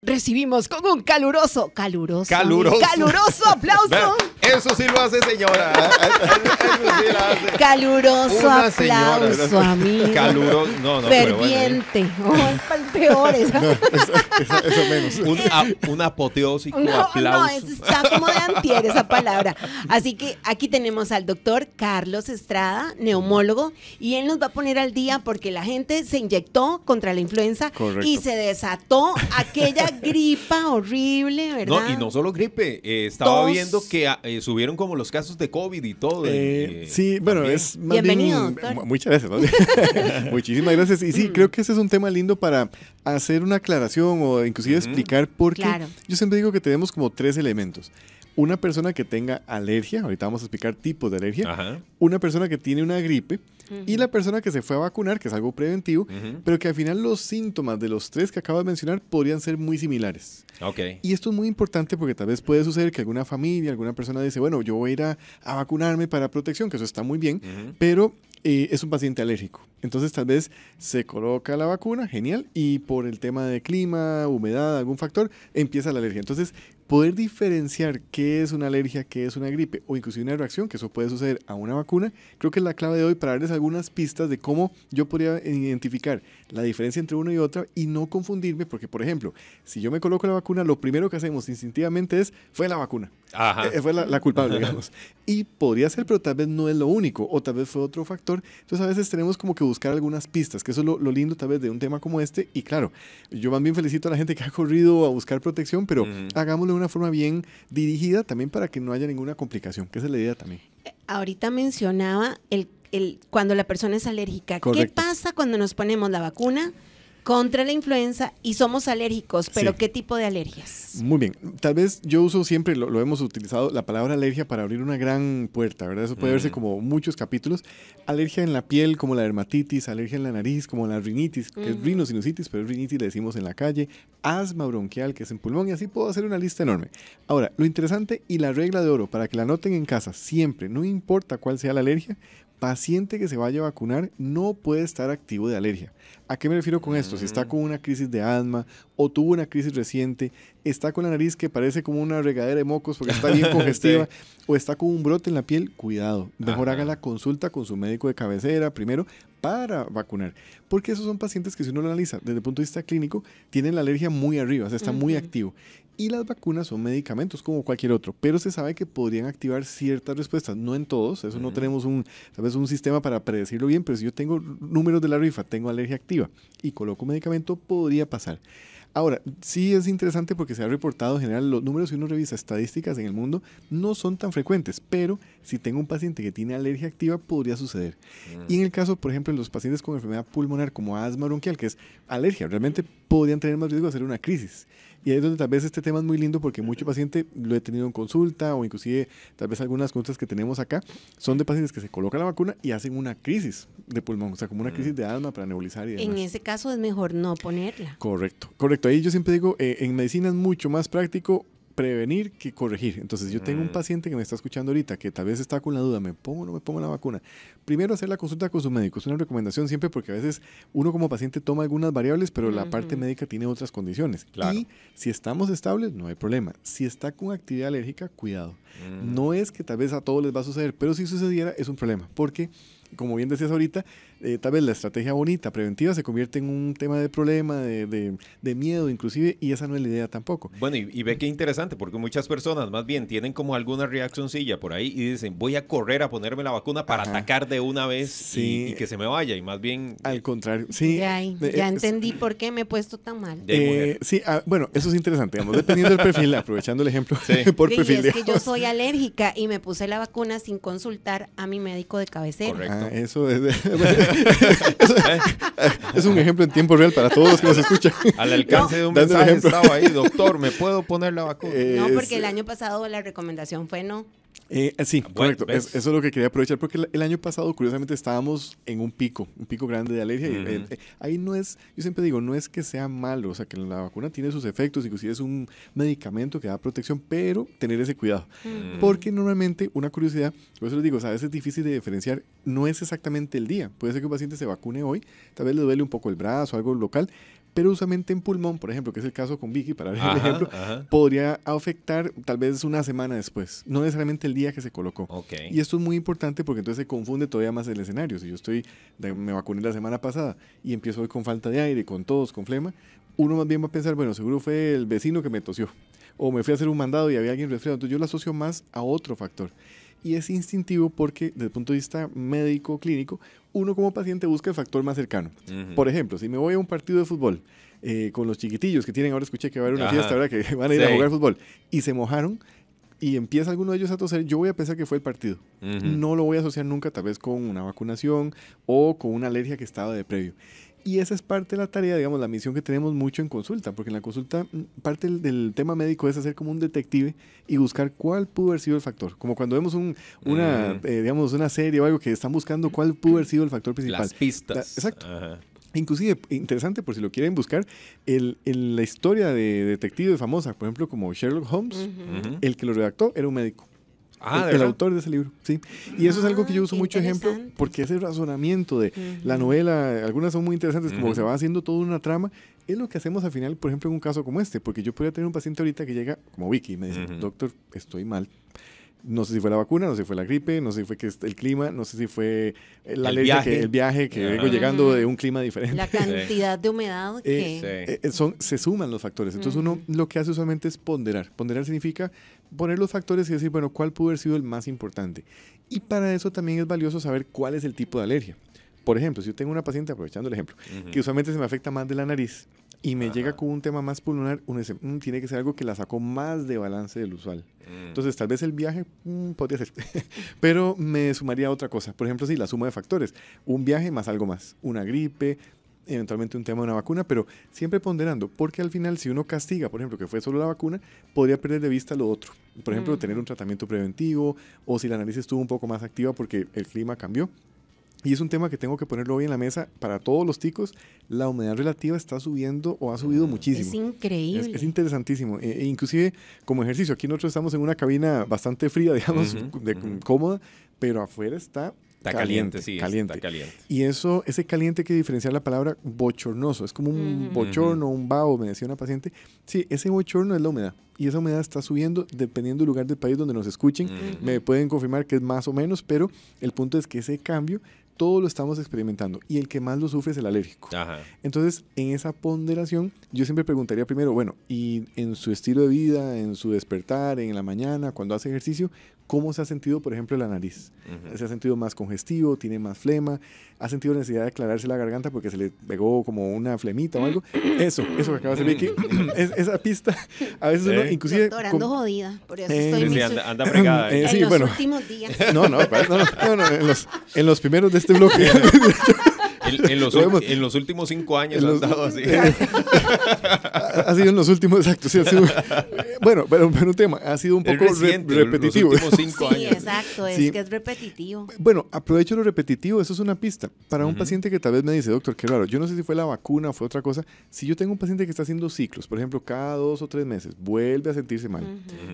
Recibimos con un caluroso, caluroso, caluroso, caluroso aplauso. Eso sí lo hace, señora. Eso sí lo hace. Caluroso aplauso, amigo. Caluroso, no, no. Ferviente. Eh. oh, eso, menos. Un, apoteósico no, aplauso. No, está como de antier esa palabra. Así que aquí tenemos al doctor Carlos Estrada, neumólogo, y él nos va a poner al día porque la gente se inyectó contra la influenza y se desató aquella gripa horrible, ¿verdad? No, y no solo gripe. Eh, estaba viendo que... Ah, eh, eh, subieron como los casos de COVID y todo. Eh, eh, sí, bueno, es Bienvenido, Muchas gracias. ¿no? Muchísimas gracias. Y sí, mm. creo que ese es un tema lindo para hacer una aclaración o inclusive explicar por qué. Claro. Yo siempre digo que tenemos como tres elementos una persona que tenga alergia, ahorita vamos a explicar tipos de alergia, una persona que tiene una gripe y la persona que se fue a vacunar, que es algo preventivo, pero que al final los síntomas de los tres que acabo de mencionar podrían ser muy similares. Y esto es muy importante porque tal vez puede suceder que alguna familia, alguna persona dice, bueno, yo voy a ir a, vacunarme para protección, que eso está muy bien, pero eh, es un paciente alérgico. Entonces tal vez se coloca la vacuna, genial, y por el tema de clima, humedad, algún factor, empieza la alergia. Entonces poder diferenciar qué es una alergia, qué es una gripe o inclusive una reacción, que eso puede suceder a una vacuna, creo que es la clave de hoy para darles algunas pistas de cómo yo podría eh, identificar la diferencia entre una y otra y no confundirme, porque por ejemplo, si yo me coloco la vacuna, lo primero que hacemos instintivamente es, fue la vacuna, Ajá. Eh, fue la, culpable, digamos. Y podría ser, pero tal vez no es lo único, o tal vez fue otro factor. Entonces a veces tenemos como que buscar algunas pistas, que eso es lo, lindo tal vez de un tema como este. Y claro, yo también bien felicito a la gente que ha corrido a buscar protección, pero hagámosle hagámoslo una forma bien dirigida también para que no haya ninguna complicación, que esa es la idea también. Eh, ahorita mencionaba el, el cuando la persona es alérgica. ¿Qué pasa cuando nos ponemos la vacuna? contra la influenza y somos alérgicos, pero ¿qué tipo de alergias? Muy bien, tal vez yo uso siempre, lo, hemos utilizado, la palabra alergia para abrir una gran puerta, ¿verdad? Eso puede verse mm. como muchos capítulos. Alergia en la piel, como la dermatitis, alergia en la nariz, como la rinitis, que es rinosinusitis, pero rinitis le decimos en la calle, asma bronquial, que es en pulmón, y así puedo hacer una lista enorme. Ahora, lo interesante y la regla de oro para que la noten en casa siempre, no importa cuál sea la alergia, paciente que se vaya a vacunar no puede estar activo de alergia. ¿A qué me refiero con esto? Si está mm. con una crisis de asma o tuvo una crisis reciente, está con la nariz que parece como una regadera de mocos porque está bien congestiva o está con un brote en la piel, cuidado. Mejor haga la consulta con su médico de cabecera primero para vacunar. Porque esos son pacientes que si uno lo analiza desde el punto de vista clínico, tienen la alergia muy arriba, o sea, está muy activo y las vacunas son medicamentos como cualquier otro, pero se sabe que podrían activar ciertas respuestas, no en todos, eso no tenemos un, un sistema para predecirlo bien, pero si yo tengo números de la rifa, tengo alergia activa y coloco medicamento, podría pasar. Ahora, sí es interesante porque se ha reportado en general los números, si uno revisa estadísticas en el mundo, no son tan frecuentes, pero si tengo un paciente que tiene alergia activa, podría suceder. Y en mm. el caso, por ejemplo, de los pacientes con enfermedad pulmonar como asma bronquial, que es alergia, realmente podrían tener más riesgo de hacer una crisis. Y ahí es donde tal vez este tema es muy lindo porque mucho paciente lo he tenido en consulta o inclusive tal vez algunas consultas que tenemos acá son de pacientes que se colocan la vacuna y hacen una crisis de pulmón, o sea, como una crisis de alma para nebulizar y En ese caso es mejor no ponerla. Correcto, correcto. Ahí yo siempre digo, eh, en medicina es mucho más práctico prevenir que corregir. Entonces, yo tengo un mm. paciente que me está escuchando ahorita que tal vez está con la duda, ¿me pongo o no me pongo la vacuna? Primero hacer la consulta con su médico. Es una recomendación siempre porque a veces uno como paciente toma algunas variables, pero la parte médica tiene otras condiciones. Claro. Y si estamos estables, no hay problema. Si está con actividad alérgica, cuidado. Mm. No es que tal vez a todos les va a suceder, pero si sucediera, es un problema. Porque, como bien decías ahorita, eh, tal vez la estrategia bonita, preventiva, se convierte en un tema de problema, de, de, miedo inclusive, y esa no es la idea tampoco. Bueno, y, ve qué interesante, porque muchas personas más bien tienen como alguna reaccioncilla por ahí y dicen, voy a correr a ponerme la vacuna para atacar de una vez y, que se me vaya, y más bien... Al eh, contrario, sí. Eh, ya, entendí por qué me he puesto tan mal. sí, ah, bueno, eso es interesante, vamos dependiendo del perfil, aprovechando el ejemplo por perfil. que yo soy alérgica y me puse la vacuna sin consultar a mi médico de cabecera. Correcto. Ah, eso es... es, un ejemplo en tiempo real para todos los que nos escuchan. Al alcance de un mensaje estaba ahí, doctor, ¿me puedo poner la vacuna? Eh, no, porque el año pasado la recomendación fue no. Eh, eh, sí, correcto. eso es lo que quería aprovechar porque el, año pasado, curiosamente, estábamos en un pico, un pico grande de alergia. y, eh, ahí no es, yo siempre digo, no es que sea malo, o sea, que la vacuna tiene sus efectos, inclusive es un medicamento que da protección, pero tener ese cuidado. Porque normalmente, una curiosidad, por eso les digo, a veces es difícil de diferenciar, no es exactamente el día. Puede ser que un paciente se vacune hoy, tal vez le duele un poco el brazo, algo local, pero usualmente en pulmón, por ejemplo, que es el caso con Vicky, para podría afectar tal vez una semana después, no necesariamente el día que se colocó. Y esto es muy importante porque entonces se confunde todavía más el escenario. Si yo estoy, me vacuné la semana pasada y empiezo hoy con falta de aire, con todos, con flema, uno más bien va a pensar, bueno, seguro fue el vecino que me tosió, o me fui a hacer un mandado y había alguien resfriado, entonces yo lo asocio más a otro factor y es instintivo porque desde el punto de vista médico clínico uno como paciente busca el factor más cercano. Por ejemplo, si me voy a un partido de fútbol eh, con los chiquitillos que tienen, ahora escuché que va a haber una fiesta ahora que van a ir a jugar fútbol, y se mojaron y empieza alguno de ellos a toser, yo voy a pensar que fue el partido. No lo voy a asociar nunca tal vez con una vacunación o con una alergia que estaba de previo. Y esa es parte de la tarea, digamos, la misión que tenemos mucho en consulta, porque en la consulta mm, parte del, tema médico es hacer como un detective y buscar cuál pudo haber sido el factor. Como cuando vemos un, una, mm. eh, digamos, una serie o algo que están buscando cuál pudo haber sido el factor principal. Las pistas. exacto. Inclusive, interesante por si lo quieren buscar, el, la historia de detectives famosa, por ejemplo, como Sherlock Holmes, el que lo redactó era un médico. Ah, el, autor de ese libro, sí. Y eso es algo que yo uso ah, mucho ejemplo, porque ese razonamiento de la novela, algunas son muy interesantes, como que se va haciendo toda una trama, es lo que hacemos al final, por ejemplo, en un caso como este, porque yo podría tener un paciente ahorita que llega, como Vicky, y me dice, doctor, estoy mal. No sé si fue la vacuna, no sé si fue la gripe, no sé si fue que el clima, no sé si fue eh, la el, viaje. Que, el viaje que vengo llegando de un clima diferente. La cantidad de humedad eh, eh, son, se suman los factores. Entonces uno lo que hace usualmente es ponderar. Ponderar significa poner los factores y decir, bueno, ¿cuál pudo haber sido el más importante? Y para eso también es valioso saber cuál es el tipo de alergia. Por ejemplo, si yo tengo una paciente, aprovechando el ejemplo, que usualmente se me afecta más de la nariz y me llega con un tema más pulmonar, mm, tiene que ser algo que la sacó más de balance del usual. Mm. Entonces, tal vez el viaje mm, podría ser, pero me sumaría otra cosa. Por ejemplo, si la suma de factores, un viaje más algo más, una gripe, eventualmente un tema de una vacuna, pero siempre ponderando, porque al final si uno castiga, por ejemplo, que fue solo la vacuna, podría perder de vista lo otro. Por ejemplo, mm. tener un tratamiento preventivo o si la nariz estuvo un poco más activa porque el clima cambió. Y es un tema que tengo que ponerlo hoy en la mesa para todos los ticos. La humedad relativa está subiendo o ha subido ah, muchísimo. Es increíble. Es, interesantísimo. E, e, inclusive como ejercicio, aquí nosotros estamos en una cabina bastante fría, digamos, cómoda, pero afuera está caliente, sí, caliente. Está caliente. Y eso, ese caliente que diferenciar la palabra bochornoso. Es como un bochorno, un vaho, me decía una paciente. Sí, ese bochorno es la humedad. Y esa humedad está subiendo dependiendo del lugar del país donde nos escuchen. Me pueden confirmar que es más o menos, pero el punto es que ese cambio todo lo estamos experimentando y el que más lo sufre es el alérgico. Entonces, en esa ponderación, yo siempre preguntaría primero, bueno, y en su estilo de vida, en su despertar, en la mañana, cuando hace ejercicio, ¿Cómo se ha sentido, por ejemplo, la nariz? ¿Se ha sentido más congestivo? ¿Tiene más flema? ¿Ha sentido necesidad de aclararse la garganta porque se le pegó como una flemita o algo? Eso, eso que acaba de hacer esa pista, a veces uno, inclusive... Estoy ando jodida, por eso eh, estoy... Sí, anda, anda eh, en los últimos días. No, no, no, no, en los primeros de este bloque. En, los, últimos cinco años lo dado así. Eh, ha sido en los últimos, exacto. Sí, ha sido, bueno, pero, un tema, ha sido un poco repetitivo. sí, exacto, es que es repetitivo. Bueno, aprovecho lo repetitivo, eso es una pista. Para un paciente que tal vez me dice, doctor, qué raro, yo no sé si fue la vacuna o fue otra cosa. Si yo tengo un paciente que está haciendo ciclos, por ejemplo, cada dos o tres meses, vuelve a sentirse mal.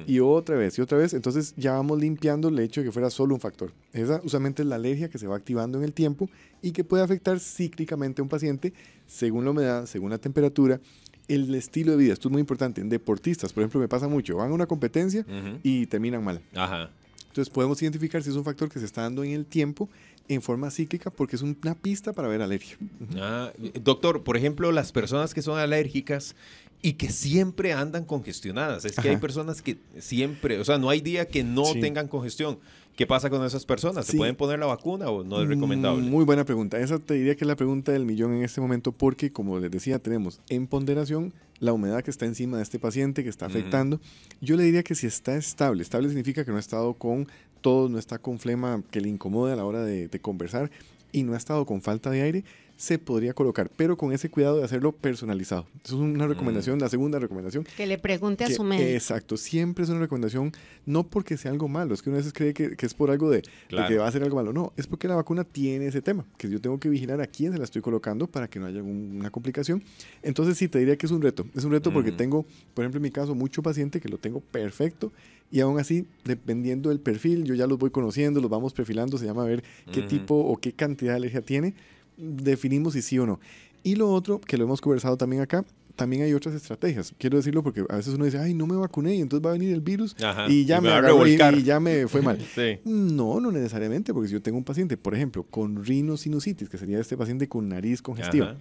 Y otra vez, y otra vez, entonces ya vamos limpiando el hecho de que fuera solo un factor. Esa usualmente es la alergia que se va activando en el tiempo y que puede afectar cíclicamente a un paciente según la humedad, según la temperatura, el estilo de vida. Esto es muy importante. En deportistas, por ejemplo, me pasa mucho. Van a una competencia y terminan mal. Ajá. Entonces podemos identificar si es un factor que se está dando en el tiempo en forma cíclica porque es una pista para ver alergia. Ah, eh, doctor, por ejemplo, las personas que son alérgicas y que siempre andan congestionadas. Es que hay personas que siempre, o sea, no hay día que no tengan congestión. ¿Qué pasa con esas personas? ¿Se pueden poner la vacuna o no es recomendable? Muy buena pregunta. Esa te diría que es la pregunta del millón en este momento porque, como les decía, tenemos en ponderación la humedad que está encima de este paciente, que está afectando. Yo le diría que si está estable, estable significa que no ha estado con todo, no está con flema que le incomode a la hora de, de conversar y no ha estado con falta de aire, se podría colocar, pero con ese cuidado de hacerlo personalizado. Eso es una mm. recomendación, la segunda recomendación. Que le pregunte a su médico. Exacto, siempre es una recomendación, no porque sea algo malo, es que uno a veces cree que, es por algo de, que va a ser algo malo, no, es porque la vacuna tiene ese tema, que yo tengo que vigilar a quién se la estoy colocando para que no haya una complicación. Entonces sí, te diría que es un reto, es un reto porque mm. tengo, por ejemplo, en mi caso, mucho paciente que lo tengo perfecto y aún así, dependiendo del perfil, yo ya los voy conociendo, los vamos perfilando, se llama a ver qué mm. tipo o qué cantidad de alergia tiene definimos si sí o no. Y lo otro, que lo hemos conversado también acá, también hay otras estrategias. Quiero decirlo porque a veces uno dice, ay, no me vacuné y entonces va a venir el virus y ya me, ya me fue mal. No, no necesariamente, porque si yo tengo un paciente, por ejemplo, con rinosinusitis, que sería este paciente con nariz congestiva,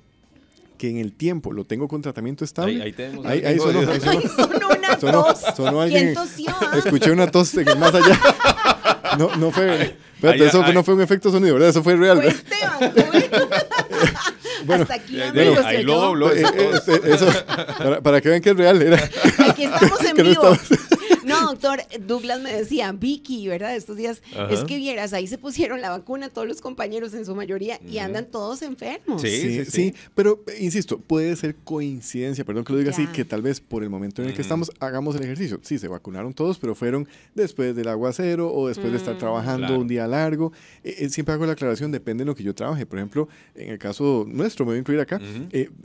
que en el tiempo lo tengo con tratamiento estable. Ahí, sonó, Escuché una tos más allá. No, no fue. Espérate, eso no fue un efecto sonido, ¿verdad? Eso fue real. Fue Esteban, bueno, Hasta aquí ahí lo dobló. Eh, eh, eh, eso, para, para, que vean que es real. Era, aquí estamos en que vivo. No estabas, doctor, Douglas me decía, Vicky, ¿verdad? Estos días, es que vieras, ahí se pusieron la vacuna todos los compañeros en su mayoría y andan todos enfermos. Sí, sí, sí, pero eh, insisto, puede ser coincidencia, perdón que lo diga así, que tal vez por el momento en el que estamos hagamos el ejercicio. Sí, se vacunaron todos, pero fueron después del aguacero o después de estar mm. trabajando un día largo. Eh, eh, siempre hago la aclaración, depende de lo que yo trabaje. Por ejemplo, en el caso nuestro, me voy a incluir acá,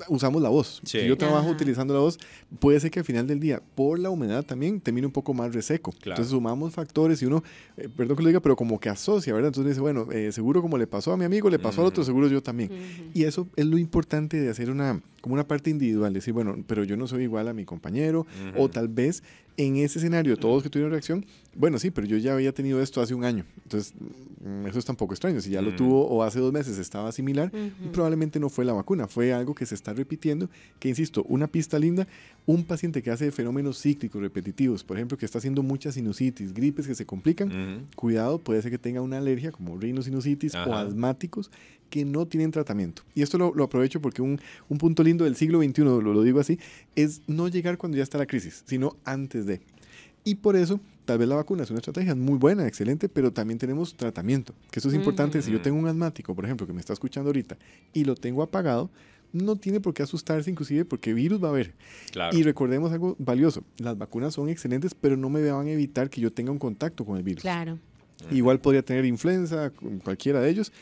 usamos la voz. Si yo trabajo utilizando la voz, puede ser que al final del día, por la humedad también, termine un poco más seco, Entonces sumamos factores y uno, eh, perdón que lo diga, pero como que asocia, ¿verdad? Entonces dice, bueno, eh, seguro como le pasó a mi amigo, le pasó al otro, seguro yo también. Y eso es lo importante de hacer una como una parte individual, decir, bueno, pero yo no soy igual a mi compañero, o tal vez en ese escenario todos que tuvieron reacción, bueno, sí, pero yo ya había tenido esto hace un año, entonces mm, eso es tampoco extraño, si ya lo tuvo o hace dos meses estaba similar, probablemente no fue la vacuna, fue algo que se está repitiendo, que insisto, una pista linda, un paciente que hace fenómenos cíclicos repetitivos, por ejemplo, que está haciendo muchas sinusitis, gripes que se complican, cuidado, puede ser que tenga una alergia como rinosinusitis o asmáticos que no tienen tratamiento. Y esto lo, aprovecho porque un, punto lindo del siglo XXI, lo, digo así, es no llegar cuando ya está la crisis, sino antes de. Y por eso, tal vez la vacuna es una estrategia muy buena, excelente, pero también tenemos tratamiento, que eso es importante. Si yo tengo un asmático, por ejemplo, que me está escuchando ahorita y lo tengo apagado, no tiene por qué asustarse inclusive porque virus va a haber. Y recordemos algo valioso, las vacunas son excelentes, pero no me van a evitar que yo tenga un contacto con el virus. Claro. Igual podría tener influenza, cualquiera de ellos,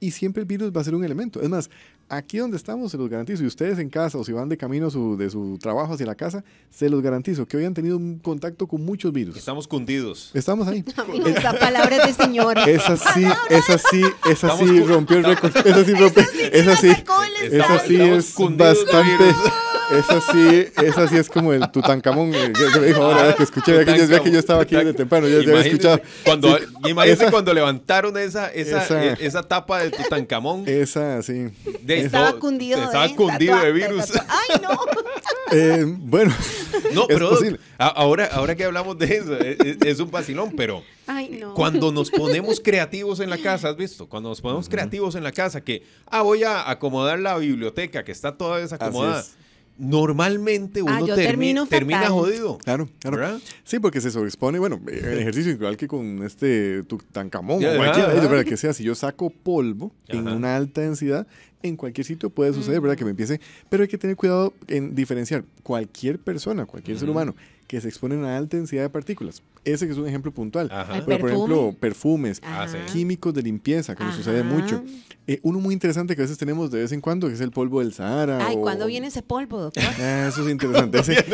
y siempre el virus va a ser un elemento. Es más, aquí donde estamos, se los garantizo, y ustedes en casa o si van de camino su, de su trabajo hacia la casa, se los garantizo que hoy han tenido un contacto con muchos virus. Estamos cundidos. Estamos ahí. esa de señor. Esa sí, esa sí, esa sí rompió el récord. Esa sí rompió. Esa sí, esa sí es bastante. Esa sí, esa sí es como el Tutankamón Yo que me dijo ahora ah, que escuché, ya que, que, yo estaba aquí de temprano, ya, había escuchado. Cuando, sí, cuando levantaron esa, esa, esa, eh, tapa de Tutankamón. Esa, sí. De estaba cundido, de, virus. Ay, no. Eh, bueno. No, pero ahora, ahora que hablamos de eso, e, e, es, un vacilón, pero cuando nos ponemos creativos en la casa, ¿has visto? Cuando nos ponemos creativos en la casa, que, ah, voy a acomodar la biblioteca que está toda desacomodada normalmente ah, uno termina, jodido. Claro, claro. Sí, porque se sobreexpone, bueno, el eh, ejercicio igual que con este Tancamón o cualquiera, que sea, si yo saco polvo en una alta densidad, en cualquier sitio puede suceder, ¿verdad? Mm. Que me empiece, pero hay que tener cuidado en diferenciar cualquier persona, cualquier ser humano que se exponen a alta densidad de partículas. Ese que es un ejemplo puntual. por ejemplo, perfumes, ah, químicos de limpieza, que nos sucede mucho. Eh, uno muy interesante que a veces tenemos de vez en cuando, que es el polvo del Sahara. Ay, cuando ¿cuándo viene ese polvo, doctor? eso es interesante. Ese,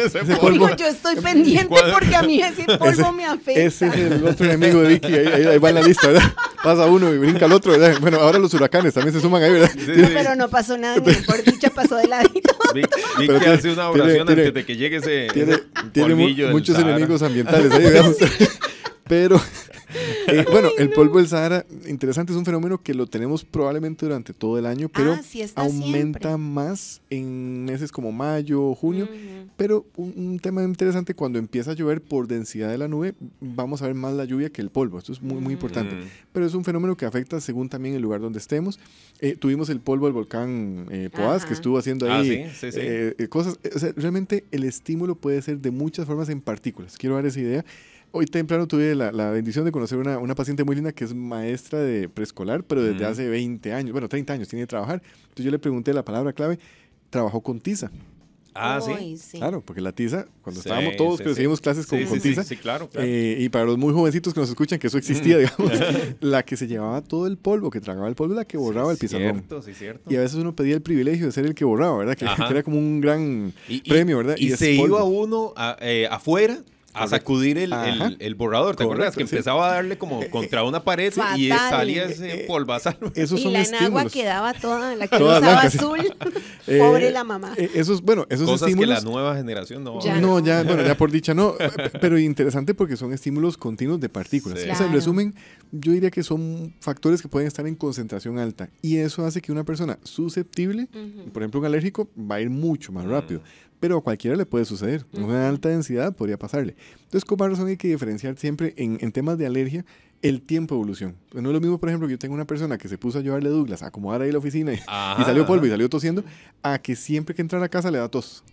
polvo? yo estoy pendiente porque a mí ese polvo me afecta. Ese es el otro enemigo de Vicky. Ahí, va en la lista, ¿verdad? Pasa uno y brinca el otro, ¿verdad? Bueno, ahora los huracanes también se suman ahí, ¿verdad? Sí, Pero no pasó nada, ni por dicha pasó de lado Vicky, hace una oración antes de que llegue ese. Tiene, muchos enemigos ambientales. Pero, Eh, bueno, el polvo del Sahara, interesante, es un fenómeno que lo tenemos probablemente durante todo el año, pero ah, aumenta más en meses como mayo o junio. Pero un, tema interesante, cuando empieza a llover por densidad de la nube, vamos a ver más la lluvia que el polvo. Esto es muy, muy importante. Mm. Pero es un fenómeno que afecta según también el lugar donde estemos. Eh, tuvimos el polvo del volcán eh, que estuvo haciendo ah, ahí eh, cosas. realmente el estímulo puede ser de muchas formas en partículas. Quiero dar esa idea hoy temprano tuve la, bendición de conocer una, una, paciente muy linda que es maestra de preescolar, pero desde hace 20 años, bueno, 30 años tiene que trabajar. Entonces yo le pregunté la palabra clave, trabajó con tiza. Ah, ¿sí? Claro, porque la tiza, cuando estábamos todos seguimos clases con, tiza, claro, claro. Eh, y para los muy jovencitos que nos escuchan, que eso existía, digamos, la que se llevaba todo el polvo, que tragaba el polvo, la que borraba el pizarrón. Cierto, cierto. Y a veces uno pedía el privilegio de ser el que borraba, ¿verdad? Que, era como un gran premio, ¿verdad? Y, se iba uno eh, afuera a sacudir el, borrador. ¿Te acuerdas? Que empezaba a darle como contra una pared y salía ese eh, polvazal. Eh, y la enagua quedaba toda, la que azul. Eh, Pobre la mamá. bueno, esos Cosas estímulos, que la nueva generación no... Ya ya, por dicha no. Pero interesante porque son estímulos continuos de partículas. O sea, en resumen, yo diría que son factores que pueden estar en concentración alta. Y eso hace que una persona susceptible, por ejemplo un alérgico, va a ir mucho más mm. rápido pero a cualquiera le puede suceder. Una alta densidad podría pasarle. Entonces, con más razón hay que diferenciar siempre en, temas de alergia el tiempo de evolución. Pues, no es lo mismo, por ejemplo, que yo tengo una persona que se puso a llevarle Douglas a acomodar ahí la oficina y, salió polvo y salió tosiendo, a que siempre que entra a la casa le da tos.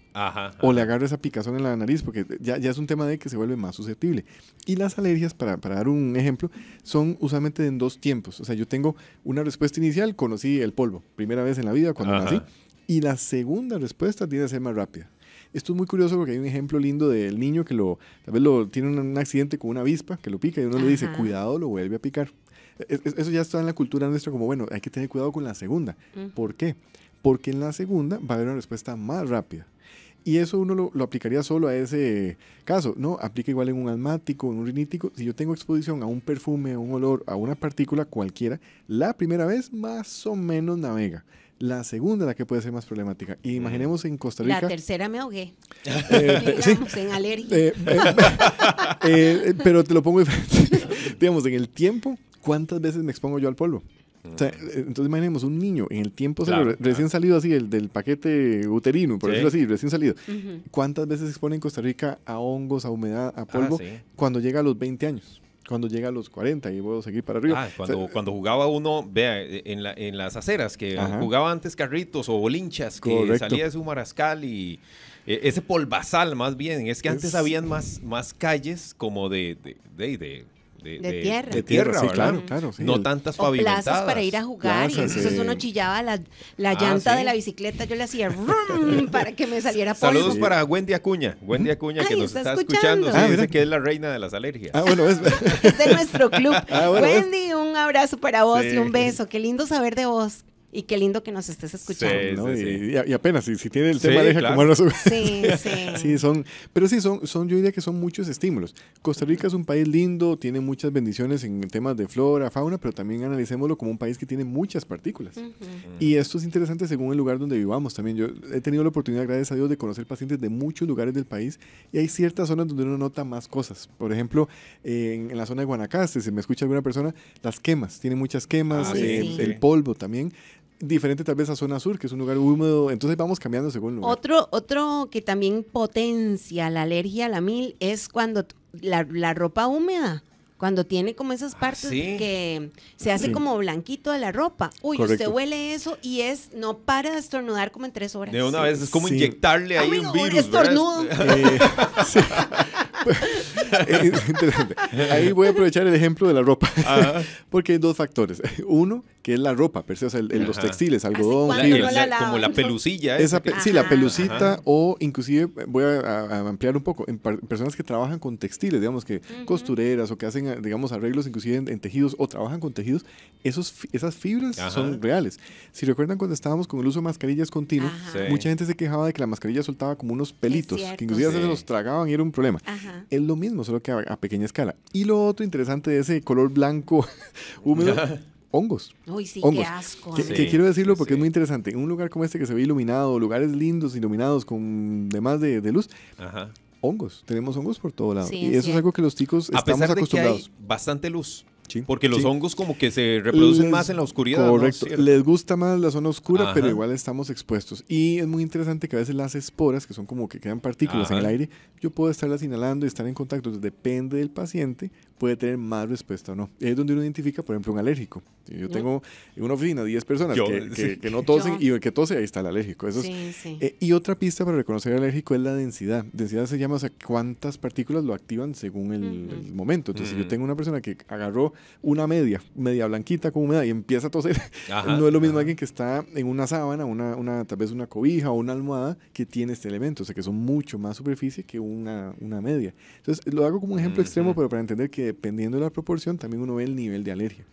O le agarra esa picazón en la nariz, porque ya, es un tema de que se vuelve más susceptible. Y las alergias, para, dar un ejemplo, son usualmente en dos tiempos. O sea, yo tengo una respuesta inicial, conocí el polvo, primera vez en la vida cuando nací, y la segunda respuesta tiene que ser más rápida. Esto es muy curioso porque hay un ejemplo lindo del niño que lo, tal vez lo, tiene un, accidente con una avispa que lo pica y uno le dice, cuidado, lo vuelve a picar. E-, e-, eso ya está en la cultura nuestra como, bueno, hay que tener cuidado con la segunda. Mm. ¿Por qué? Porque en la segunda va a haber una respuesta más rápida. Y eso uno lo, lo, aplicaría solo a ese caso, ¿no? Aplica igual en un asmático, en un rinítico. Si yo tengo exposición a un perfume, a un olor, a una partícula cualquiera, la primera vez más o menos navega. La segunda la que puede ser más problemática. Y imaginemos en Costa Rica. La tercera me ahogué. Eh, eh, en alergia. Eh, pero te lo pongo diferente. digamos, en el tiempo, ¿cuántas veces me expongo yo al polvo? Mm. entonces imaginemos un niño en el tiempo recién salido así, el del paquete uterino, por ejemplo, decirlo así, recién salido. ¿Cuántas veces se expone en Costa Rica a hongos, a humedad, a ah, polvo cuando llega a los 20 años? cuando llega a los 40 y puedo seguir para arriba. Ah, cuando, cuando jugaba uno, vea, en, las aceras, que jugaba antes carritos o bolinchas, que salía de su marascal y e, ese polvazal más bien, es que antes habían más, más calles como de, de, de de, tierra. De tierra, sí, claro, claro. no tantas tantas pavimentadas. plazas para ir a jugar y entonces uno chillaba la, la ah, llanta de la bicicleta, yo le hacía para que me saliera polvo. Saludos para Wendy Acuña, Wendy Acuña que nos está, escuchando, ah, dice que es la reina de las alergias. Ah, bueno, es, de nuestro club. Ah, Wendy, un abrazo para vos y un beso, qué lindo saber de vos. Y qué lindo que nos estés escuchando. y, apenas, si, tiene el tema, deja como su... Sí, sí. sí, son, pero sí, son, son, yo diría que son muchos estímulos. Costa Rica es un país lindo, tiene muchas bendiciones en temas de flora, fauna, pero también analicémoslo como un país que tiene muchas partículas. Mm. Y esto es interesante según el lugar donde vivamos también. Yo he tenido la oportunidad, gracias a Dios, de conocer pacientes de muchos lugares del país y hay ciertas zonas donde uno nota más cosas. Por ejemplo, en, la zona de Guanacaste, si me escucha alguna persona, las quemas, tiene muchas quemas, ah, el polvo también diferente tal vez a Zona Sur, que es un lugar húmedo, entonces vamos cambiando según lugar. Otro, otro que también potencia la alergia a la mil es cuando la, ropa húmeda cuando tiene como esas ah, partes que se hace como blanquito de la ropa. Uy, usted huele eso y es, no para de estornudar como en tres horas. De una vez, es como inyectarle ahí un virus. Estornudo. Eh, ahí voy a aprovechar el ejemplo de la ropa, porque hay dos factores. Uno que es la ropa, per se, o sea, los textiles, algodón, fibras, fibra. como la pelucilla. Esa, sí, la pelucita o inclusive, voy a, ampliar un poco, en personas que trabajan con textiles, digamos que costureras o que hacen, digamos, arreglos inclusive en, tejidos o trabajan con tejidos, esos, esas fibras son reales. Si recuerdan cuando estábamos con el uso de mascarillas continuo, mucha gente se quejaba de que la mascarilla soltaba como unos pelitos, que inclusive a se los tragaban y era un problema. Es lo mismo, solo que a pequeña escala. Y lo otro interesante de ese color blanco húmedo hongos. Uy, sí, qué asco. Que, quiero decirlo porque es muy interesante. En un lugar como este que se ve iluminado, lugares lindos, iluminados con demás de, luz, Ajá. hongos. Tenemos hongos por todo lado. y eso es, algo que los chicos estamos acostumbrados. bastante luz. Porque los hongos como que se reproducen más en la oscuridad. Correcto. Les gusta más la zona oscura, pero igual estamos expuestos. Y es muy interesante que a veces las esporas, que son como que quedan partículas en el aire, yo puedo estarlas inhalando y estar en contacto. depende del paciente, puede tener más respuesta o no. Es donde uno identifica, por ejemplo, un alérgico. Yo tengo en una oficina 10 personas que, no tosen y el que tose, ahí está el alérgico. Eso eh, y otra pista para reconocer alérgico es la densidad. Densidad se llama, o sea, cuántas partículas lo activan según el, momento. Entonces, si yo mm. tengo una persona que agarró una media, media blanquita con humedad y empieza a toser, no es lo mismo alguien que está en una sábana, una, tal vez una cobija o una almohada que tiene este elemento, o sea que son mucho más superficie que una, media. Entonces lo hago como un ejemplo extremo, pero para entender que dependiendo de la proporción también uno ve el nivel de alergia.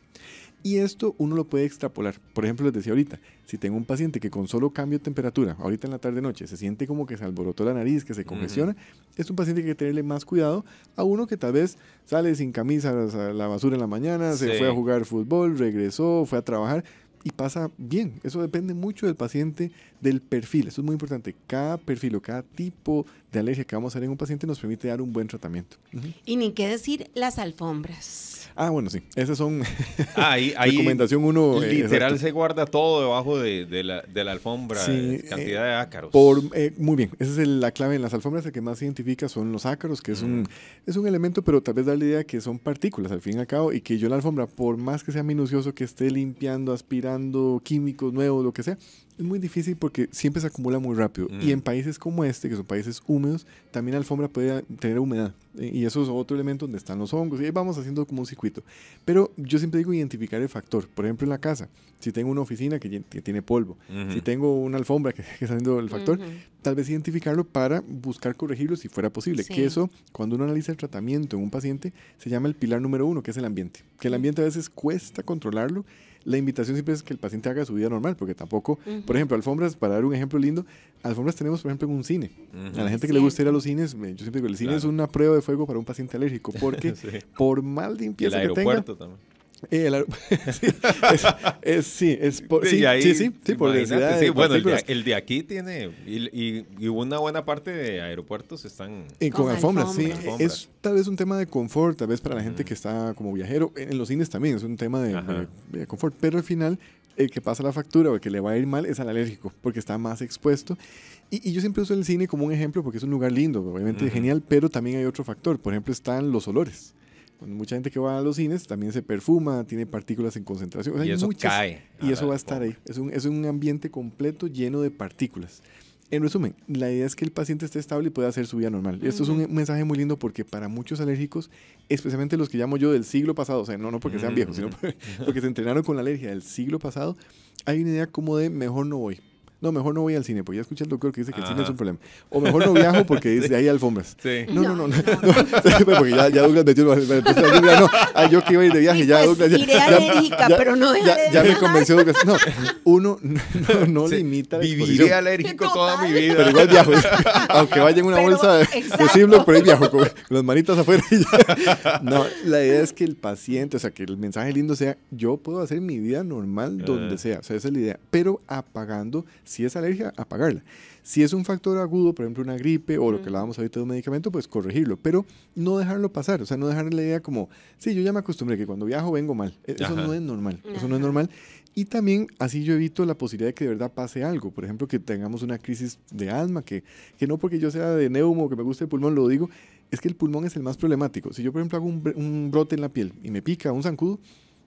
Y esto uno lo puede extrapolar. Por ejemplo, les decía ahorita, si tengo un paciente que con solo cambio de temperatura, ahorita en la tarde-noche, se siente como que se alborotó la nariz, que se congestiona, es un paciente que hay que tenerle más cuidado a uno que tal vez sale sin camisa a la basura en la mañana, se fue a jugar fútbol, regresó, fue a trabajar y pasa bien. Eso depende mucho del paciente, del perfil. Eso es muy importante. Cada perfil o cada tipo de alergia que vamos a tener en un paciente nos permite dar un buen tratamiento. Y ni qué decir las alfombras. Ah, bueno, sí. Esas son ah, ahí, ahí recomendación uno. Eh, literal se guarda todo debajo de, la, alfombra, eh, eh, cantidad de ácaros. Por, muy bien, esa es la clave. En las alfombras el que más se identifica son los ácaros, que es, un, mm. es un elemento, pero tal vez da la idea que son partículas al fin y al cabo y que yo la alfombra, por más que sea minucioso, que esté limpiando, aspirando químicos nuevos, lo que sea, es muy difícil porque siempre se acumula muy rápido. Y en mm. países como este, que son países húmedos, también la alfombra puede tener humedad. Eh, y eso es otro elemento donde están los hongos. Y vamos haciendo como un circuito. Pero yo siempre digo identificar el factor. Por ejemplo, en la casa, si tengo una oficina que, tiene polvo, si tengo una alfombra que, está haciendo el factor, tal vez identificarlo para buscar corregirlo si fuera posible. Que eso, cuando uno analiza el tratamiento en un paciente, se llama el pilar número uno, que es el ambiente. Que el ambiente a veces cuesta controlarlo la invitación siempre es que el paciente haga su vida normal, porque tampoco, por ejemplo, alfombras, para dar un ejemplo lindo, alfombras tenemos, por ejemplo, en un cine. A la gente que le gusta ir a los cines, yo siempre digo, el cine es una prueba de fuego para un paciente alérgico, porque por mal limpieza el que tenga... También. Eh, el, sí, es, sí, sí, sí, sí, bueno, el el de, aquí tiene, y, una buena parte de aeropuertos están... Eh, con, alfombras, sí. Es tal vez un tema de confort, tal vez para la gente que está como viajero. En los cines también es un tema de, confort, pero al final el que pasa la factura o el que le va a ir mal es al alérgico, porque está más expuesto. Y, yo siempre uso el cine como un ejemplo porque es un lugar lindo, obviamente genial, pero también hay otro factor. Por ejemplo, están los olores mucha gente que va a los cines también se perfuma, tiene partículas en concentración. y eso Y eso va a estar ahí. Es un, ambiente completo lleno de partículas. En resumen, la idea es que el paciente esté estable y pueda hacer su vida normal. esto es un mensaje muy lindo porque para muchos alérgicos, especialmente los que llamo yo del siglo pasado, o sea, no, no porque sean viejos, sino porque se entrenaron con la alergia del siglo pasado, hay una idea como de mejor no voy no, mejor no voy al cine, porque ya escuché el doctor que dice que el cine es un problema. O mejor no viajo porque dice, hay alfombras. No, no, no. no, pues, porque ya, Douglas metió no, yo que iba a ir de viaje, ya pues, Douglas. alérgica, pero no Ya, me convenció Douglas. No, uno no, limita Viviré alérgico toda mi vida. Pero igual viajo. Aunque vaya en una bolsa posible, pero viajo con las manitas afuera. No, la idea es que el paciente, o sea, que el mensaje lindo sea, yo puedo hacer mi vida normal donde ah. sea. O sea, esa es la idea. Pero apagando si es alergia, apagarla. Si es un factor agudo, por ejemplo, una gripe o lo que vamos ahorita de un medicamento, pues corregirlo, pero no dejarlo pasar, o sea, no dejar la idea como, sí, yo ya me acostumbré que cuando viajo vengo mal. E-, eso no es normal, eso no es normal. Y también así yo evito la posibilidad de que de verdad pase algo, por ejemplo, que tengamos una crisis de asma, que, que no porque yo sea de neumo o que me guste el pulmón, lo digo, es que el pulmón es el más problemático. Si yo, por ejemplo, hago un brote en la piel y me pica un zancudo,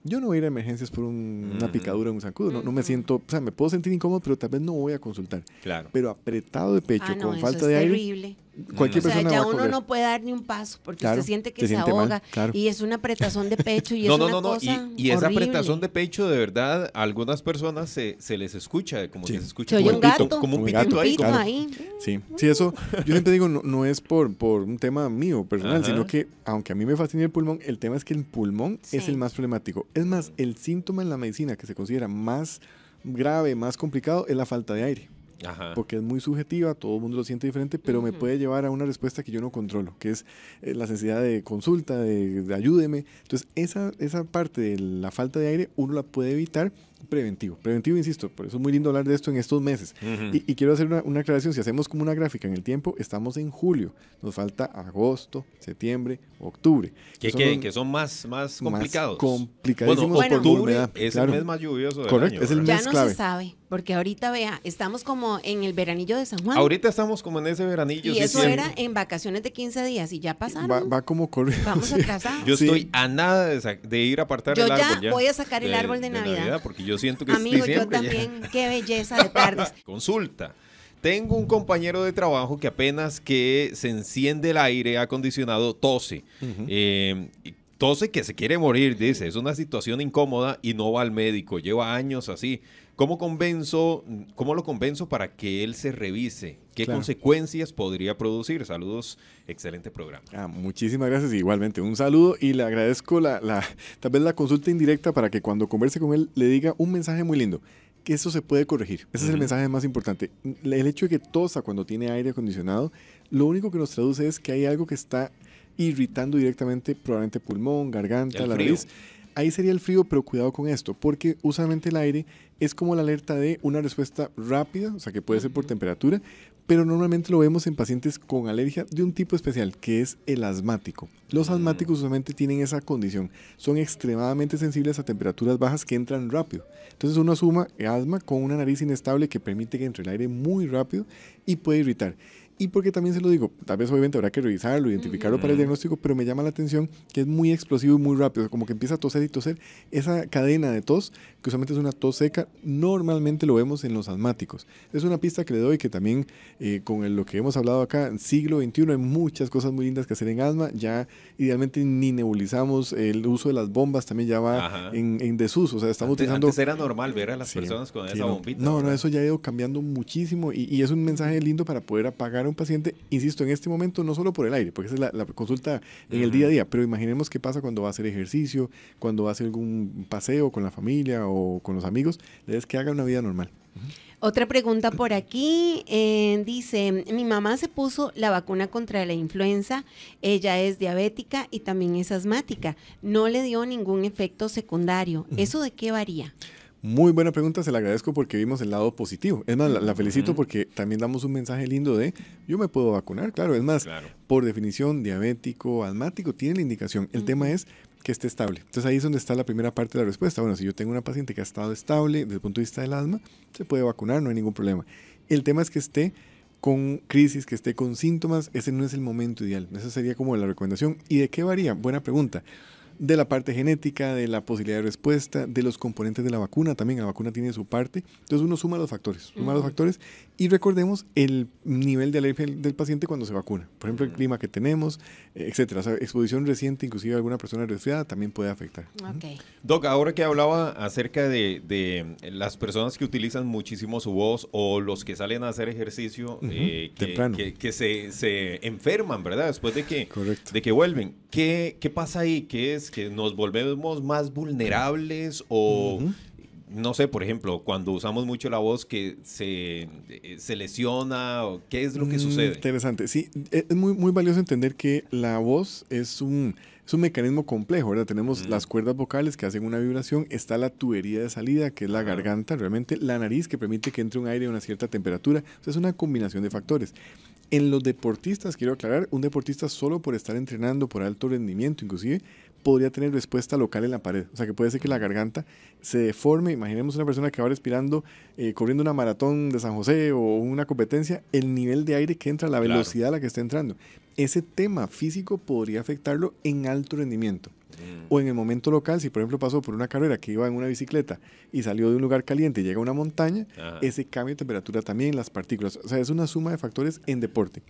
yo no voy a ir a emergencias por una picadura, un sacudo. No, me siento, o sea, me puedo sentir incómodo, pero tal vez no voy a consultar. Claro. Pero apretado de pecho, ah, con falta es de terrible. aire o sea, ya uno no puede dar ni un paso porque se siente que se, ahoga y es una apretazón de pecho y es una no, cosa y, y esa apretazón de pecho de verdad a algunas personas se, les escucha como se escucha como, un gato, como un, ahí, pito ahí. Sí, sí, eso yo siempre digo no, es por, por un tema mío personal, sino que aunque a mí me fascina el pulmón, el tema es que el pulmón es el más problemático. Es más, el síntoma en la medicina que se considera más grave, más complicado es la falta de aire porque es muy subjetiva, todo el mundo lo siente diferente, pero me puede llevar a una respuesta que yo no controlo, que es eh, la necesidad de consulta, de, de ayúdeme. Entonces, esa, esa parte de la falta de aire uno la puede evitar preventivo. Preventivo, insisto, por eso es muy lindo hablar de esto en estos meses. y, quiero hacer una, una, aclaración, si hacemos como una gráfica en el tiempo, estamos en julio, nos falta agosto, septiembre, octubre. Que, queden que son más, más complicados. Más complicadísimos es el mes más lluvioso del Correcto, es el mes Ya no se sabe, porque ahorita, vea, estamos como en el veranillo de San Juan. Ahorita estamos como en ese veranillo. Y eso era en vacaciones de 15 días y ya pasaron. Va, como corriendo. Vamos a casa. Yo estoy a nada de, ir a apartar el árbol. Yo ya voy a sacar el árbol de, Navidad. Navidad porque yo siento que Amigo, Yo también, qué belleza de tardes. Consulta. Tengo un compañero de trabajo que apenas que se enciende el aire acondicionado tose. Eh, tose que se quiere morir, dice. Es una situación incómoda y no va al médico. Lleva años así. ¿Cómo, convenzo, ¿Cómo lo convenzo para que él se revise? ¿Qué consecuencias podría producir? Saludos, excelente programa. Ah, muchísimas gracias, igualmente un saludo y le agradezco la, la, tal vez la consulta indirecta para que cuando converse con él le diga un mensaje muy lindo que eso se puede corregir. Ese es el mensaje más importante. El hecho de que tosa cuando tiene aire acondicionado, lo único que nos traduce es que hay algo que está irritando directamente probablemente pulmón, garganta, la nariz. Ahí sería el frío, pero cuidado con esto, porque usualmente el aire es como la alerta de una respuesta rápida, o sea, que puede ser por temperatura, pero normalmente lo vemos en pacientes con alergia de un tipo especial, que es el asmático. Los mm. asmáticos usualmente tienen esa condición, son extremadamente sensibles a temperaturas bajas que entran rápido. Entonces uno asuma asma con una nariz inestable que permite que entre el aire muy rápido y puede irritar. Y porque también se lo digo, tal vez obviamente habrá que revisarlo, identificarlo para el diagnóstico, pero me llama la atención que es muy explosivo y muy rápido, como que empieza a toser y toser. Esa cadena de tos, que usualmente es una tos seca, normalmente lo vemos en los asmáticos. Es una pista que le doy que también eh, con lo que hemos hablado acá, en siglo XXI hay muchas cosas muy lindas que hacer en asma, ya idealmente ni nebulizamos, el uso de las bombas también ya va en, desuso, o sea, estamos utilizando... Antes era normal ver a las personas con esa bombita. No, no, eso ya ha ido cambiando muchísimo y, y es un mensaje lindo para poder apagar un paciente, insisto, en este momento no solo por el aire, porque esa es la, consulta en el día a día, pero imaginemos qué pasa cuando va a hacer ejercicio, cuando va a hacer algún paseo con la familia o con los amigos, es que haga una vida normal. Otra pregunta por aquí. Eh, dice, mi mamá se puso la vacuna contra la influenza. Ella es diabética y también es asmática. No le dio ningún efecto secundario. ¿Eso de qué varía? Muy buena pregunta, se la agradezco porque vimos el lado positivo. Es más, la, felicito porque también damos un mensaje lindo de yo me puedo vacunar, claro. Es más, por definición, diabético, asmático, tiene la indicación. El tema es que esté estable. Entonces ahí es donde está la primera parte de la respuesta. Bueno, si yo tengo una paciente que ha estado estable desde el punto de vista del asma, se puede vacunar, no hay ningún problema. El tema es que esté con crisis, que esté con síntomas, ese no es el momento ideal. Esa sería como la recomendación. ¿Y de qué varía? Buena pregunta de la parte genética, de la posibilidad de respuesta, de los componentes de la vacuna también. La vacuna tiene su parte. Entonces uno suma los factores, suma los factores y recordemos el nivel de alergia del paciente cuando se vacuna. Por ejemplo, el clima que tenemos, eh, etcétera. exposición reciente, inclusive alguna persona resfriada, también puede afectar. Okay. Doc, ahora que hablaba acerca de, las personas que utilizan muchísimo su voz o los que salen a hacer ejercicio, eh, que, que, se, enferman, ¿verdad? Después de que, de que vuelven. ¿Qué, ¿Qué pasa ahí? ¿Qué es que nos volvemos más vulnerables o... no sé, por ejemplo, cuando usamos mucho la voz que se, eh, lesiona, o ¿qué es lo que mm, sucede? Interesante, sí, e-, es muy, muy valioso entender que la voz es un, es mecanismo complejo, ¿verdad? Tenemos mm. las cuerdas vocales que hacen una vibración, está la tubería de salida, que es la garganta, realmente la nariz que permite que entre un aire a una cierta temperatura, o sea, es una combinación de factores. En los deportistas, quiero aclarar, un deportista solo por estar entrenando por alto rendimiento, inclusive, podría tener respuesta local en la pared. O sea, que puede ser que la garganta se deforme. Imaginemos una persona que va respirando, eh, corriendo una maratón de San José o una competencia, el nivel de aire que entra, la velocidad a la que está entrando. Ese tema físico podría afectarlo en alto rendimiento. Mm. O en el momento local, si por ejemplo pasó por una carrera que iba en una bicicleta y salió de un lugar caliente y llega a una montaña, ese cambio de temperatura también, las partículas. O sea, es una suma de factores en deporte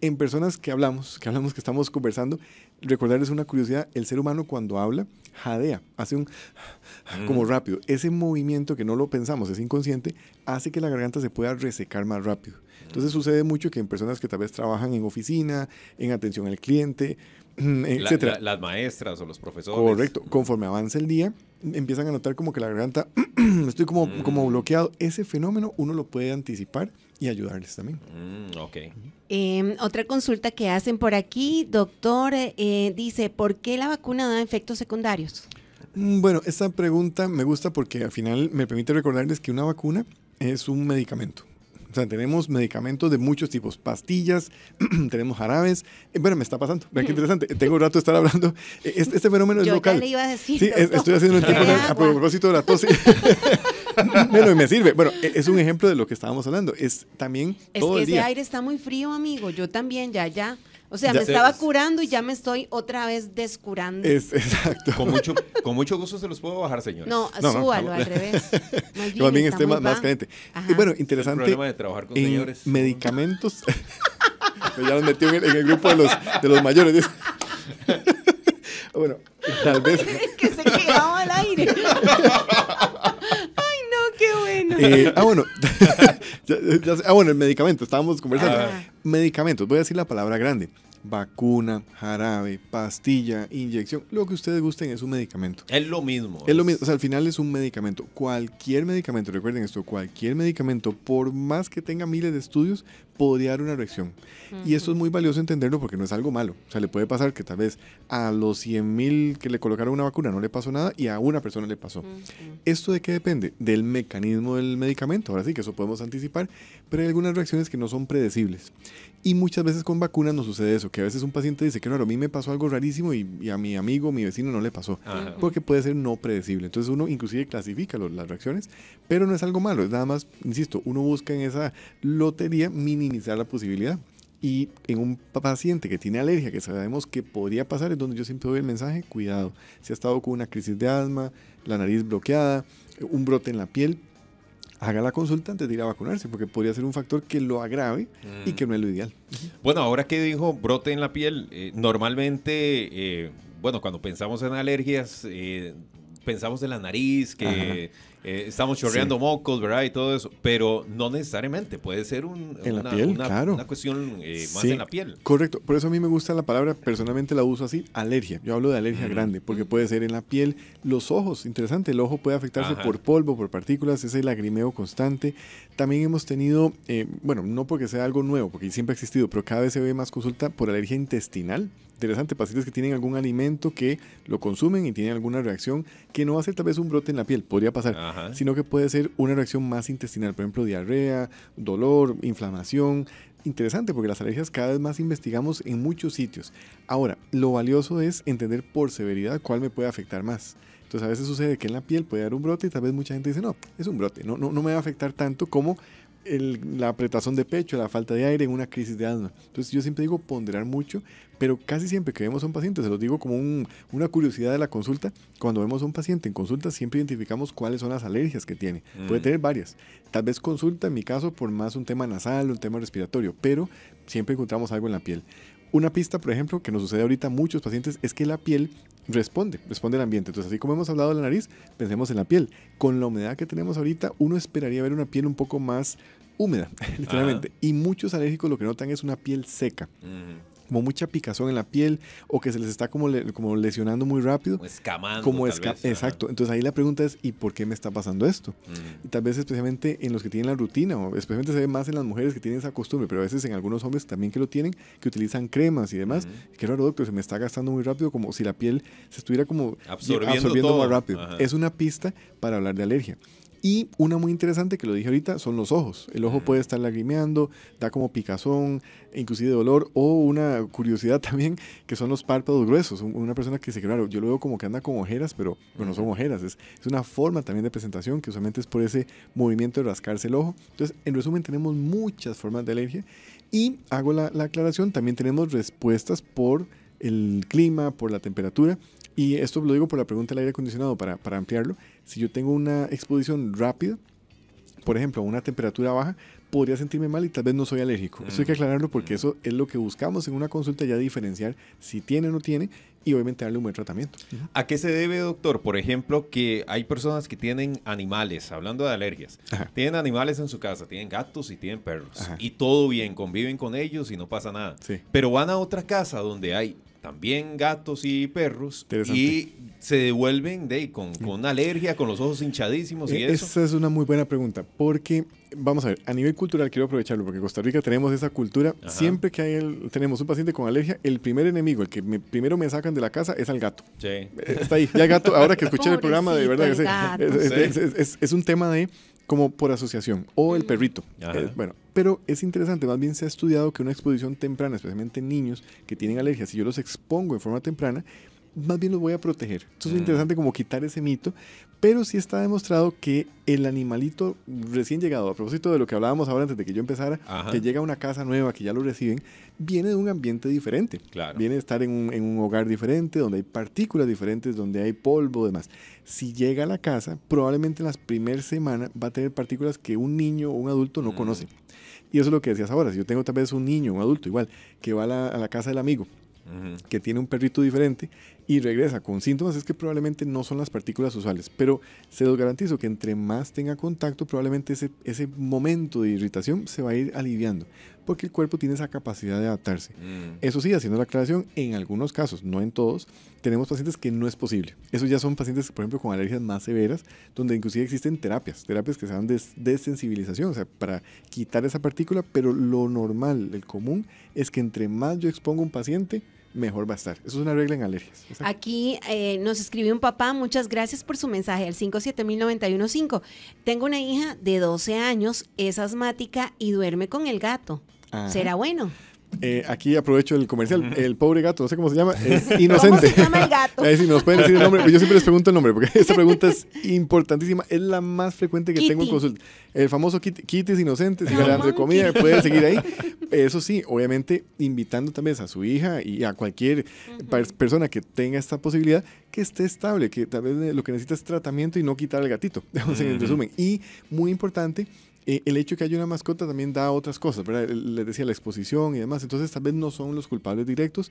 en personas que hablamos, que hablamos, que estamos conversando, recordarles una curiosidad, el ser humano cuando habla jadea, hace un mm. como rápido. Ese movimiento que no lo pensamos, es inconsciente, hace que la garganta se pueda resecar más rápido. Entonces mm. sucede mucho que en personas que tal vez trabajan en oficina, en atención al cliente, etcétera. las maestras o los profesores. Correcto. Conforme avanza el día, empiezan a notar como que la garganta, estoy como, mm. como bloqueado. Ese fenómeno uno lo puede anticipar y ayudarles también. Mm, ok. Em, otra consulta que hacen por aquí, doctor, eh, eh, dice, ¿por qué la vacuna da efectos secundarios? Mm, bueno, esta pregunta me gusta porque al final me permite recordarles que una vacuna es un medicamento, sea, tenemos medicamentos de muchos tipos, pastillas, tenemos jarabes. Eh, bueno, me está pasando, vean qué mm. interesante. Eh, tengo un rato de estar hablando. Eh, este, este, fenómeno es local. le iba a decir, sí, estoy haciendo un tiempo a propósito de la tos. bueno, y me sirve. Bueno, e, es un ejemplo de lo que estábamos hablando. Es también es todo el día. Ese aire está muy frío, amigo. Yo también, ya, ya. O sea, me estaba curando y ya me estoy otra vez descurando. Es, exacto. Con mucho, gusto se los puedo bajar, señores. No, súbalo al revés. también esté más, este más caliente. Y bueno, interesante. El problema de trabajar con señores. Medicamentos. ya los metió en el, grupo de los, de los mayores. bueno, tal vez. que se quedaba al aire. Eh, ah, ah, bueno. el medicamento, estábamos conversando. Ah. Medicamentos, voy a decir la palabra grande. Vacuna, jarabe, pastilla, inyección, lo que ustedes gusten es un medicamento. Es lo mismo. Es lo mismo, o sea, al final es un medicamento. Cualquier medicamento, recuerden esto, cualquier medicamento, por más que tenga miles de estudios, podría dar una reacción. Y esto es muy valioso entenderlo porque no es algo malo. O sea, le puede pasar que tal vez a los 100.000 mil que le colocaron una vacuna no le pasó nada y a una persona le pasó. ¿Esto de qué depende? Del mecanismo del medicamento. Ahora sí que eso podemos anticipar, pero hay algunas reacciones que no son predecibles. Y muchas veces con vacunas nos sucede eso, que a veces un paciente dice, que no, a mí me pasó algo rarísimo y, a mi amigo, mi vecino no le pasó, porque puede ser no predecible. Entonces uno inclusive clasifica las reacciones, pero no es algo malo, es nada más, insisto, uno busca en esa lotería mini iniciar la posibilidad. Y en un paciente que tiene alergia, que sabemos que podría pasar, es donde yo siempre doy el mensaje, cuidado. Si ha estado con una crisis de asma, la nariz bloqueada, un brote en la piel, haga la consulta antes de ir a vacunarse, porque podría ser un factor que lo agrave y mm. que no es lo ideal. Bueno, ahora que dijo brote en la piel, eh, normalmente, eh, bueno, cuando pensamos en alergias, eh, pensamos en la nariz, que eh, estamos chorreando mocos, ¿verdad? Y todo eso, pero no necesariamente, puede ser una, cuestión eh, más en la piel. Correcto, por eso a mí me gusta la palabra, personalmente la uso así, alergia. Yo hablo de alergia mm. grande, porque mm. puede ser en la piel, los ojos, interesante, el ojo puede afectarse por polvo, por partículas, ese lagrimeo constante. También hemos tenido, eh, bueno, no porque sea algo nuevo, porque siempre ha existido, pero cada vez se ve más consulta por alergia intestinal interesante, pacientes que tienen algún alimento que lo consumen y tienen alguna reacción que no va a ser tal vez un brote en la piel, podría pasar, sino que puede ser una reacción más intestinal, por ejemplo, diarrea, dolor, inflamación. Interesante porque las alergias cada vez más investigamos en muchos sitios. Ahora, lo valioso es entender por severidad cuál me puede afectar más. Entonces a veces sucede que en la piel puede dar un brote y tal vez mucha gente dice, no, es un brote, no, no me va a afectar tanto como la apretazón de pecho, la falta de aire en una crisis de asma. Entonces yo siempre digo ponderar mucho, pero casi siempre que vemos a un paciente, se lo digo como una curiosidad de la consulta, cuando vemos a un paciente en consulta siempre identificamos cuáles son las alergias que tiene. Puede mm. tener varias. Tal vez consulta, en mi caso, por más un tema nasal, un tema respiratorio, pero siempre encontramos algo en la piel. Una pista, por ejemplo, que nos sucede ahorita a muchos pacientes es que la piel responde, responde al ambiente. Entonces, así como hemos hablado de la nariz, pensemos en la piel. Con la humedad que tenemos ahorita, uno esperaría ver una piel un poco más húmeda, literalmente. Y muchos alérgicos lo que notan es una piel seca. Mm. Como mucha picazón en la piel o que se les está como, como lesionando muy rápido. Como escamando. exacto. Entonces ahí la pregunta es, ¿y por qué me está pasando esto? Mm. Y tal vez especialmente en los que tienen la rutina, o especialmente se ve más en las mujeres que tienen esa costumbre, pero a veces en algunos hombres también que lo tienen, que utilizan cremas y demás. que Qué raro, doctor, se me está gastando muy rápido, como si la piel se estuviera como absorbiendo, más rápido. Es una pista para hablar de alergia. Y una muy interesante que lo dije ahorita son los ojos. El ojo puede estar lagrimeando, da como picazón, inclusive dolor o una curiosidad también que son los párpados gruesos. Una persona que dice, claro, yo lo veo como que anda con ojeras, pero, no son ojeras. Es, una forma también de presentación que usualmente es por ese movimiento de rascarse el ojo. Entonces, en resumen, tenemos muchas formas de alergia y hago la, aclaración, también tenemos respuestas por el clima, por la temperatura. Y esto lo digo por la pregunta del aire acondicionado para ampliarlo si yo tengo una exposición rápida, por ejemplo, a una temperatura baja, podría sentirme mal y tal vez no soy alérgico. Eso hay que mm, aclararlo porque mm. eso es lo que buscamos en una consulta, ya diferenciar si tiene o no tiene y obviamente darle un buen tratamiento. ¿A qué se debe, doctor? Por ejemplo, que hay personas que tienen animales, hablando de alergias, tienen animales en su casa, tienen gatos y tienen perros, y todo bien, conviven con ellos y no pasa nada. Pero van a otra casa donde hay también gatos y perros y se devuelven de, con, con alergia, con los ojos hinchadísimos y e, eso. Esa es una muy buena pregunta, porque vamos a ver, a nivel cultural quiero aprovecharlo, porque en Costa Rica tenemos esa cultura, siempre que hay tenemos un paciente con alergia, el primer enemigo, el que primero me sacan de la casa es al gato. Sí. Eh, está ahí, ya gato, ahora que escuché el programa, de verdad, que es un tema de como por asociación, o el mm. perrito. Eh, bueno, pero es interesante, más bien se ha estudiado que una exposición temprana, especialmente en niños que tienen alergias, si yo los expongo en forma temprana, más bien los voy a proteger. Entonces es mm. interesante como quitar ese mito, pero sí está demostrado que el animalito recién llegado, a propósito de lo que hablábamos ahora antes de que yo empezara, que llega a una casa nueva, que ya lo reciben, viene de un ambiente diferente. Viene de estar en un, hogar diferente, donde hay partículas diferentes, donde hay polvo, demás. Si llega a la casa, probablemente en las primeras semanas va a tener partículas que un niño o un adulto no mm. conoce. Y eso es lo que decías ahora. Si yo tengo tal vez un niño, un adulto igual, que va a la casa del amigo, que tiene un perrito diferente y regresa con síntomas, es que probablemente no son las partículas usuales, pero se los garantizo que entre más tenga contacto, probablemente ese, ese momento de irritación se va a ir aliviando, porque el cuerpo tiene esa capacidad de adaptarse. Mm. Eso sí, haciendo la aclaración, en algunos casos, no en todos, tenemos pacientes que no es posible. Esos ya son pacientes, por ejemplo, con alergias más severas, donde inclusive existen terapias, terapias que se dan de sensibilización, o sea, para quitar esa partícula, pero lo normal, el común, es que entre más yo expongo un paciente, mejor va a estar. Eso es una regla en alergias. Aquí eh, nos escribió un papá, muchas gracias por su mensaje al 57091.5. Tengo una hija de 12 años, es asmática y duerme con el gato. ¿Será bueno? Eh, aquí aprovecho el comercial. El pobre gato, no sé cómo se llama, es inocente. Eh, ¿Cómo se nos pueden decir el nombre. Pues yo siempre les pregunto el nombre porque esta pregunta es importantísima. Es la más frecuente que tengo en consulta. El famoso Kitty, inocentes es inocente, de comida, puede seguir ahí. Eso sí, obviamente invitando también a su hija y a cualquier persona que tenga esta posibilidad que esté estable, que tal vez eh, lo que necesita es tratamiento y no quitar al gatito. en resumen. Y muy importante eh, el hecho de que haya una mascota también da otras cosas, ¿verdad? Les decía la exposición y demás, entonces tal vez no son los culpables directos.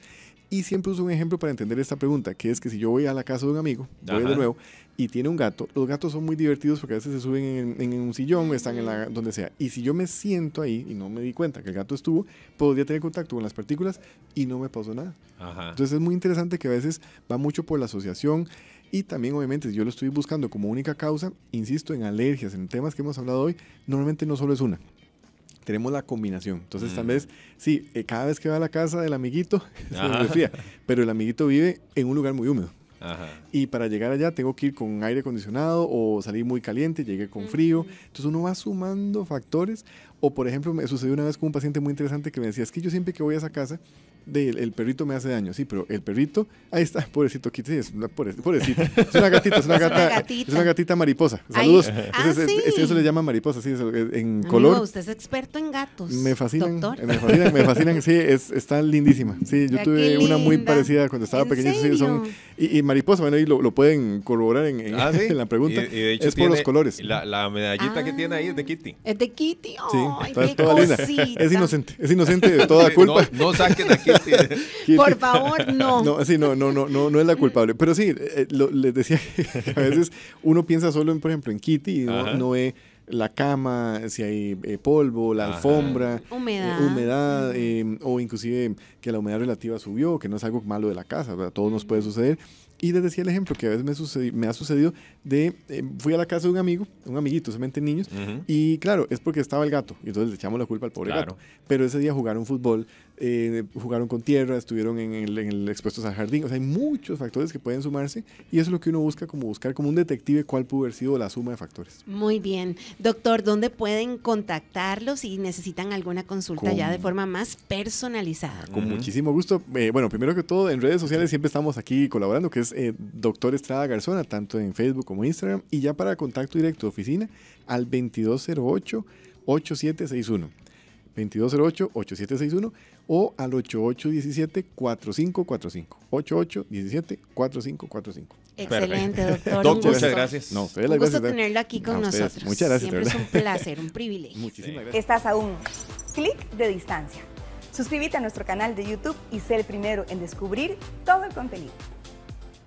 Y siempre uso un ejemplo para entender esta pregunta, que es que si yo voy a la casa de un amigo, voy de nuevo, y tiene un gato, los gatos son muy divertidos porque a veces se suben en, un sillón, o están en la, donde sea. Y si yo me siento ahí y no me di cuenta que el gato estuvo, podría tener contacto con las partículas y no me pasó nada. Entonces es muy interesante que a veces va mucho por la asociación. Y también, obviamente, si yo lo estoy buscando como única causa, insisto, en alergias, en temas que hemos hablado hoy, normalmente no solo es una tenemos la combinación. Entonces, tal mm. vez, sí, eh, cada vez que va a la casa del amiguito, se pero el amiguito vive en un lugar muy húmedo. Y para llegar allá tengo que ir con aire acondicionado o salir muy caliente, llegué con frío. Mm. Entonces uno va sumando factores. O por ejemplo, me sucedió una vez con un paciente muy interesante que me decía, es que yo siempre que voy a esa casa, de el, perrito me hace daño, sí, pero el perrito, ahí está, pobrecito Kitty, es una es una gatita, es una, gata, es una gatita, mariposa. Saludos. Ah, eso le llaman mariposa, sí, en color. usted es experto en gatos. Me fascinan, me fascinan, me fascinan, sí, es, está lindísima. Sí, yo tuve una muy parecida cuando estaba pequeñito, sí, son y, mariposa, bueno, y lo, pueden corroborar en, ah, la pregunta. es por los colores. La, la medallita que tiene ahí es de ah, Kitty. Es de Kitty, sí, Es inocente, es inocente de toda culpa. No, no saquen aquí Por favor, no. No, no, no, no, no, es la culpable. Pero sí, eh, les decía que a veces uno piensa solo, en, por ejemplo, en Kitty y no, es ve la cama, si hay eh, polvo, la alfombra, eh, humedad, em, o inclusive que la humedad relativa subió, que no es algo malo de la casa, a todos nos puede suceder. Y les decía el ejemplo que a veces me, me ha sucedido de, fui a la casa de un amigo, un amiguito, solamente niños, y claro, es porque estaba el gato, y entonces le echamos la culpa al pobre gato, pero ese día jugaron fútbol, eh, jugaron con tierra, estuvieron en el, expuestos al jardín. O sea, hay muchos factores que pueden sumarse y eso es lo que uno busca como buscar como un detective cuál pudo haber sido la suma de factores. Muy bien. Doctor, ¿dónde pueden contactarlos si necesitan alguna consulta ya de forma más personalizada? Con muchísimo gusto. Eh, bueno, primero que todo, en redes sociales siempre estamos aquí colaborando, que es eh, Doctor Estrada Garzona, tanto en Facebook como Instagram. Y ya para contacto directo de oficina al 2208 8761. 2208-8761 o al 8817-4545. 8817-4545. Excelente, doctor. muchas gracias. No, un gusto tenerlo aquí con nosotros. Muchas gracias. Siempre es un placer, un privilegio. Muchísimas gracias. Estás a un clic de distancia. Suscríbete a nuestro canal de YouTube y sé el primero en descubrir todo el contenido.